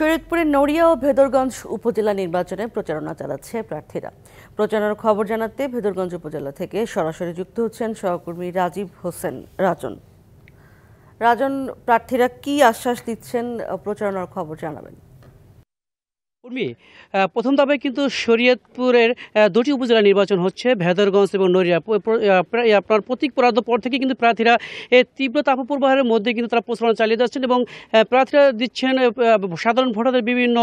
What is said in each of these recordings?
শরীয়তপুরের নড়িয়া ও ভেদরগঞ্জ উপজেলা নির্বাচনে প্রচারণা চালাচ্ছে প্রার্থীরা প্রচারণার খবর জানাতে ভেদরগঞ্জ উপজেলা থেকে সরাসরি যুক্ত হচ্ছেন সহকর্মী রাজীব হোসেন রাজন রাজন প্রার্থীরা কি আশ্বাস দিচ্ছেন প্রচারণার খবর জানাবেন উর্মি প্রথম দাবে কিন্তু শরীয়তপুরের দুটি উপজেলা নির্বাচন হচ্ছে ভেদরগঞ্জ এবং নড়িয়া আপনার প্রতীক পরাদ পর থেকে কিন্তু প্রার্থীরা এই তীব্র তাপপ্রবাহের মধ্যে কিন্তু তারা প্রচারণা চালিয়ে যাচ্ছেন এবং প্রার্থীরা দিচ্ছেন সাধারণ ভোটারদের বিভিন্ন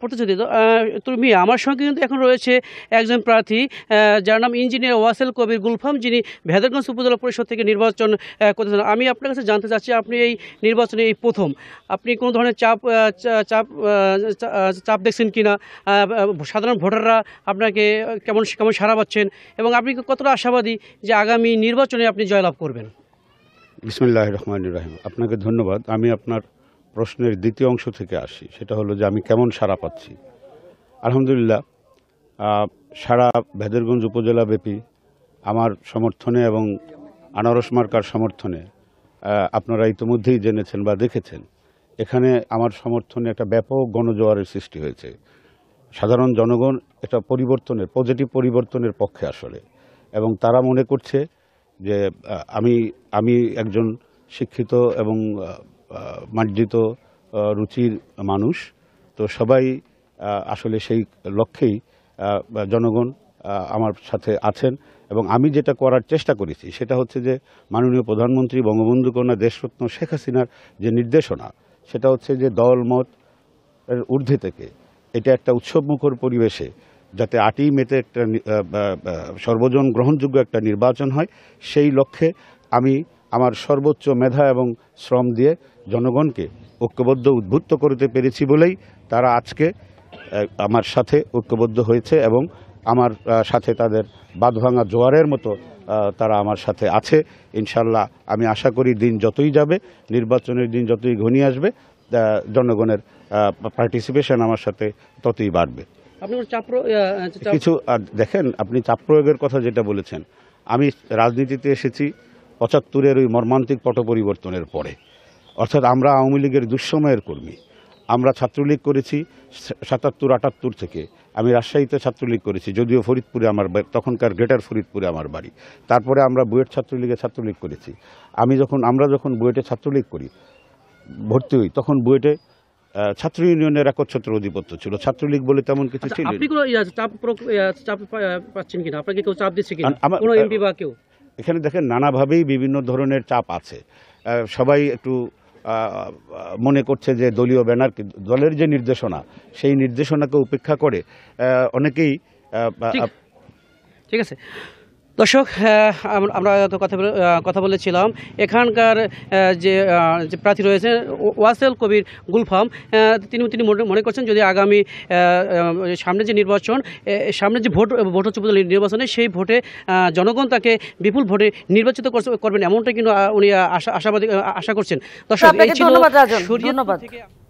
প্রতিশ্রুতি তুমি আমার সঙ্গে কিন্তু এখন রয়েছে একজন প্রার্থী যার নাম ইঞ্জিনিয়ার ওয়াসেল কবির গুলফাম যিনি ভেদরগঞ্জ উপজেলা পরিষদ থেকে নির্বাচন করতেছেন আমি আপনার কাছে জানতে চাচ্ছি আপনি এই নির্বাচনে এই প্রথম আপনি কোনো ধরনের চাপ চাপ চাপ দেখছেন কি না সাধারণ ভোটাররা আপনাকে কেমন কেমন সারা পাচ্ছেন এবং আপনি কতটা আশাবাদী যে আগামী নির্বাচনে আপনি জয়লাভ করবেন বিসমুল্লাহ রহমান রাহিম আপনাকে ধন্যবাদ আমি আপনার প্রশ্নের দ্বিতীয় অংশ থেকে আসি সেটা হলো যে আমি কেমন সারা পাচ্ছি আলহামদুলিল্লাহ সারা ভেদেরগঞ্জ উপজেলাব্যাপী আমার সমর্থনে এবং আনারস মার্কার সমর্থনে আপনারা ইতিমধ্যেই জেনেছেন বা দেখেছেন এখানে আমার সমর্থনে একটা ব্যাপক গণজোয়ারের সৃষ্টি হয়েছে সাধারণ জনগণ এটা পরিবর্তনের পজিটিভ পরিবর্তনের পক্ষে আসলে এবং তারা মনে করছে যে আমি আমি একজন শিক্ষিত এবং মার্জিত রুচির মানুষ তো সবাই আসলে সেই লক্ষ্যেই জনগণ আমার সাথে আছেন এবং আমি যেটা করার চেষ্টা করেছি সেটা হচ্ছে যে মাননীয় প্রধানমন্ত্রী বঙ্গবন্ধু কন্যা দেশরত্ন শেখ হাসিনার যে নির্দেশনা সেটা হচ্ছে যে দল মত ঊর্ধ্বে থেকে এটা একটা উৎসবমুখর পরিবেশে যাতে আটই মেতে একটা সর্বজন গ্রহণযোগ্য একটা নির্বাচন হয় সেই লক্ষ্যে আমি আমার সর্বোচ্চ মেধা এবং শ্রম দিয়ে জনগণকে ঐক্যবদ্ধ উদ্বুদ্ধ করতে পেরেছি বলেই তারা আজকে আমার সাথে ঐক্যবদ্ধ হয়েছে এবং আমার সাথে তাদের বাঁধভাঙা জোয়ারের মতো তারা আমার সাথে আছে ইনশাল্লাহ আমি আশা করি দিন যতই যাবে নির্বাচনের দিন যতই ঘনিয়ে আসবে জনগণের পার্টিসিপেশন আমার সাথে ততই বাড়বে আচ্ছা, কিছু দেখেন আপনি চাপ প্রয়োগের কথা যেটা বলেছেন আমি রাজনীতিতে এসেছি পঁচাত্তরের ওই মর্মান্তিক পট পরিবর্তনের পরে অর্থাৎ আমরা আওয়ামী লীগের দুঃসময়ের কর্মী আমরা ছাত্রলীগ করেছি সাতাত্তর আটাত্তর থেকে আমি রাজশাহীতে ছাত্রলীগ করেছি যদিও ফরিদপুরে আমার তখনকার গ্রেটার ফরিদপুরে আমার বাড়ি তারপরে আমরা বুয়েট ছাত্রলীগে ছাত্রলীগ করেছি আমি যখন আমরা যখন বুয়েটে ছাত্রলীগ করি ভর্তি হই তখন বুয়েটে ছাত্র ইউনিয়নের একচ্ছত্র অধিপত্য ছিল ছাত্রলীগ বলে তেমন কিছু আচ্ছা, ছিল এখানে দেখেন নানাভাবেই বিভিন্ন ধরনের চাপ আছে সবাই একটু মনে করছে যে দলীয় ব্যানার দলের যে নির্দেশনা সেই নির্দেশনাকে উপেক্ষা করে অনেকেই ঠিক আছে দর্শক আমরা কথা কথা বলেছিলাম এখানকার যে প্রার্থী রয়েছে ওয়াসেল কবির গুলফাম তিনি তিনি মনে করছেন যদি আগামী সামনে যে নির্বাচন সামনে যে ভোট ভোট হচ্ছে নির্বাচনে সেই ভোটে জনগণ তাকে বিপুল ভোটে নির্বাচিত করবেন এমনটা কিন্তু উনি আশা আশাবাদী আশা করছেন দর্শক ধন্যবাদ